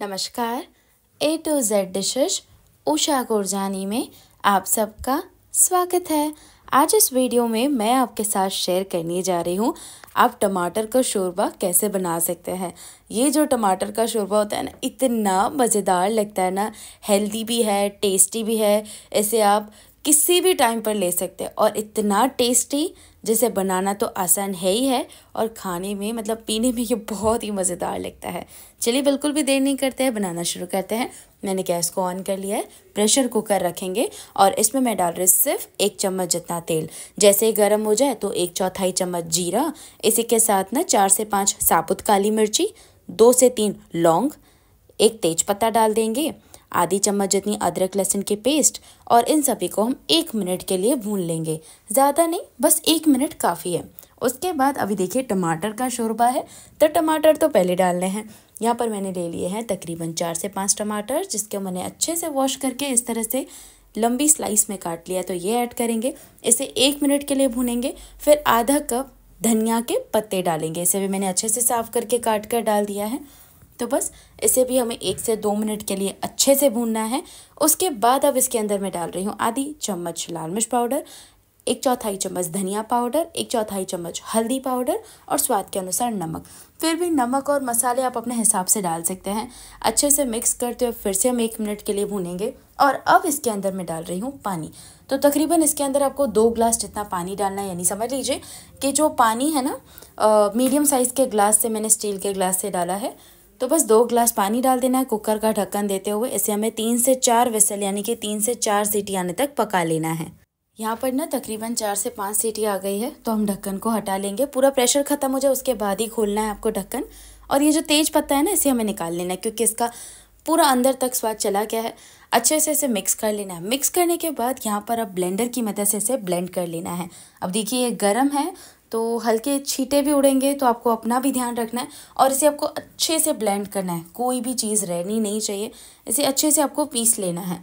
नमस्कार A to Z dishes Usha Gurjani में आप सबका स्वागत है आज इस वीडियो में मैं आपके साथ शेयर करने जा रही हूँ आप टमाटर का शोरबा कैसे बना सकते हैं ये जो टमाटर का शोरबा होता है ना इतना मज़ेदार लगता है ना हेल्दी भी है टेस्टी भी है इसे आप किसी भी टाइम पर ले सकते हैं और इतना टेस्टी जिसे बनाना तो आसान है ही है और खाने में मतलब पीने में ये बहुत ही मज़ेदार लगता है चलिए बिल्कुल भी देर नहीं करते हैं बनाना शुरू करते हैं मैंने गैस को ऑन कर लिया है प्रेशर कुकर रखेंगे और इसमें मैं डाल रही सिर्फ एक चम्मच जितना तेल जैसे ही गर्म हो जाए तो एक चौथाई चम्मच जीरा इसी के साथ ना चार से पाँच साबुत काली मिर्ची दो से तीन लौंग एक तेज पत्ता डाल देंगे आधी चम्मच जितनी अदरक लहसुन के पेस्ट और इन सभी को हम एक मिनट के लिए भून लेंगे ज़्यादा नहीं बस एक मिनट काफ़ी है उसके बाद अभी देखिए टमाटर का शोरबा है तो टमाटर तो पहले डालने हैं यहाँ पर मैंने ले लिए हैं तकरीबन चार से पाँच टमाटर जिसके मैंने अच्छे से वॉश करके इस तरह से लंबी स्लाइस में काट लिया तो ये ऐड करेंगे इसे एक मिनट के लिए भूनेंगे फिर आधा कप धनिया के पत्ते डालेंगे इसे भी मैंने अच्छे से साफ़ करके काट कर डाल दिया है तो बस इसे भी हमें एक से दो मिनट के लिए अच्छे से भूनना है उसके बाद अब इसके अंदर मैं डाल रही हूँ आधी चम्मच लाल मिर्च पाउडर एक चौथाई चम्मच धनिया पाउडर एक चौथाई चम्मच हल्दी पाउडर और स्वाद के अनुसार नमक फिर भी नमक और मसाले आप अपने हिसाब से डाल सकते हैं अच्छे से मिक्स करते हुए फिर से हम एक मिनट के लिए भूनेंगे और अब इसके अंदर मैं डाल रही हूँ पानी तो तकरीबन इसके अंदर आपको दो ग्लास जितना पानी डालना है यानी समझ लीजिए कि जो पानी है ना मीडियम साइज़ के ग्लास से मैंने स्टील के ग्लास से डाला है तो बस दो ग्लास पानी डाल देना है कुकर का ढक्कन देते हुए इसे हमें तीन से चार वेसल यानी कि तीन से चार सीटी आने तक पका लेना है यहाँ पर ना तकरीबन चार से पाँच सीटी आ गई है तो हम ढक्कन को हटा लेंगे पूरा प्रेशर ख़त्म हो जाए उसके बाद ही खोलना है आपको ढक्कन और ये जो तेज पत्ता है ना इसे हमें निकाल लेना है क्योंकि इसका पूरा अंदर तक स्वाद चला गया है अच्छे से इसे मिक्स कर लेना है मिक्स करने के बाद यहाँ पर अब ब्लेंडर की मदद से इसे ब्लेंड कर लेना है अब देखिए ये गर्म है तो हल्के छीटे भी उड़ेंगे तो आपको अपना भी ध्यान रखना है और इसे आपको अच्छे से ब्लेंड करना है कोई भी चीज़ रहनी नहीं चाहिए इसे अच्छे से आपको पीस लेना है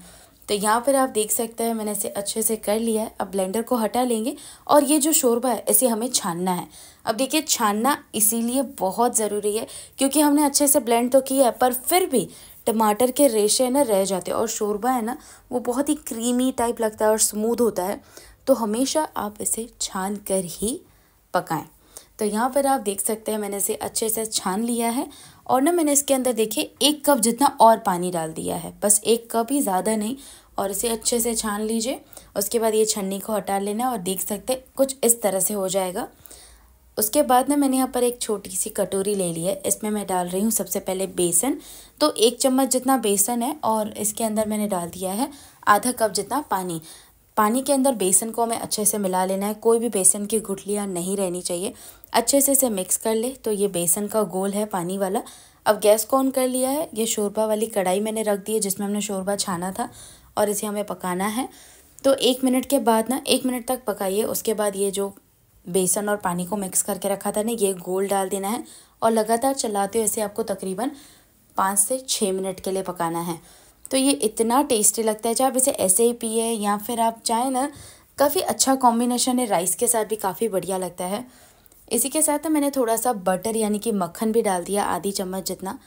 तो यहाँ पर आप देख सकते हैं मैंने इसे अच्छे से कर लिया है अब ब्लेंडर को हटा लेंगे और ये जो शोरबा है इसे हमें छानना है अब देखिए छानना इसीलिए बहुत ज़रूरी है क्योंकि हमने अच्छे से ब्लेंड तो किया है पर फिर भी टमाटर के रेशे ना रह जाते हैं और शोरबा है ना वो बहुत ही क्रीमी टाइप लगता है और स्मूद होता है तो हमेशा आप इसे छान कर ही पकाएं तो यहाँ पर आप देख सकते हैं मैंने इसे अच्छे से छान लिया है और ना मैंने इसके अंदर देखिए एक कप जितना और पानी डाल दिया है बस एक कप ही ज़्यादा नहीं और इसे अच्छे से छान लीजिए उसके बाद ये छन्नी को हटा लेना और देख सकते कुछ इस तरह से हो जाएगा उसके बाद ना मैंने यहाँ पर एक छोटी सी कटोरी ले ली है इसमें मैं डाल रही हूँ सबसे पहले बेसन तो एक चम्मच जितना बेसन है और इसके अंदर मैंने डाल दिया है आधा कप जितना पानी पानी के अंदर बेसन को हमें अच्छे से मिला लेना है कोई भी बेसन की गुठलियाँ नहीं रहनी चाहिए अच्छे से इसे मिक्स कर ले तो ये बेसन का गोल है पानी वाला अब गैस को ऑन कर लिया है ये शोरबा वाली कढ़ाई मैंने रख दी है जिसमें हमने शोरबा छाना था और इसे हमें पकाना है तो एक मिनट के बाद ना एक मिनट तक पकाइए उसके बाद ये जो बेसन और पानी को मिक्स करके रखा था ना ये गोल डाल देना है और लगातार चलाते हुए इसे आपको तकरीबन पाँच से छः मिनट के लिए पकाना है तो ये इतना टेस्टी लगता है चाहे आप इसे ऐसे ही पिए या फिर आप चाहें ना काफ़ी अच्छा कॉम्बिनेशन है राइस के साथ भी काफ़ी बढ़िया लगता है इसी के साथ तो मैंने थोड़ा सा बटर यानी कि मक्खन भी डाल दिया आधी चम्मच जितना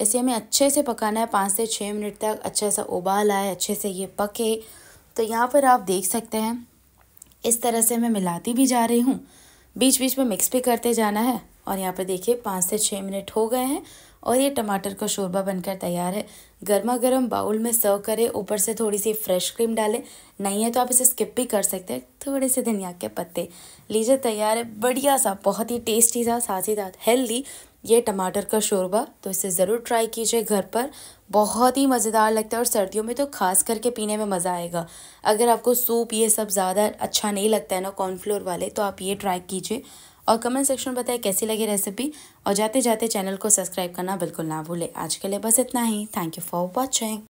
इसे हमें अच्छे से पकाना है पाँच से छः मिनट तक अच्छा सा उबाल आए अच्छे से ये पके तो यहाँ पर आप देख सकते हैं इस तरह से मैं मिलाती भी जा रही हूँ बीच बीच में मिक्स भी करते जाना है और यहाँ पर देखिए पाँच से छः मिनट हो गए हैं और ये टमाटर का शोरबा बनकर तैयार है गर्मा गर्म बाउल में सर्व करें ऊपर से थोड़ी सी फ्रेश क्रीम डालें नहीं है तो आप इसे स्किप भी कर सकते हैं थोड़े से धनिया के पत्ते लीजिए तैयार है बढ़िया सा बहुत ही टेस्टी सा साथ ही साथ हेल्दी ये टमाटर का शोरबा तो इसे ज़रूर ट्राई कीजिए घर पर बहुत ही मज़ेदार लगता है और सर्दियों में तो खास करके पीने में मज़ा आएगा अगर आपको सूप ये सब ज़्यादा अच्छा नहीं लगता है ना कॉर्नफ्लोर वाले तो आप ये ट्राई कीजिए और कमेंट सेक्शन में बताएं कैसी लगी रेसिपी और जाते जाते चैनल को सब्सक्राइब करना बिल्कुल ना भूलें आज के लिए बस इतना ही थैंक यू फॉर वॉचिंग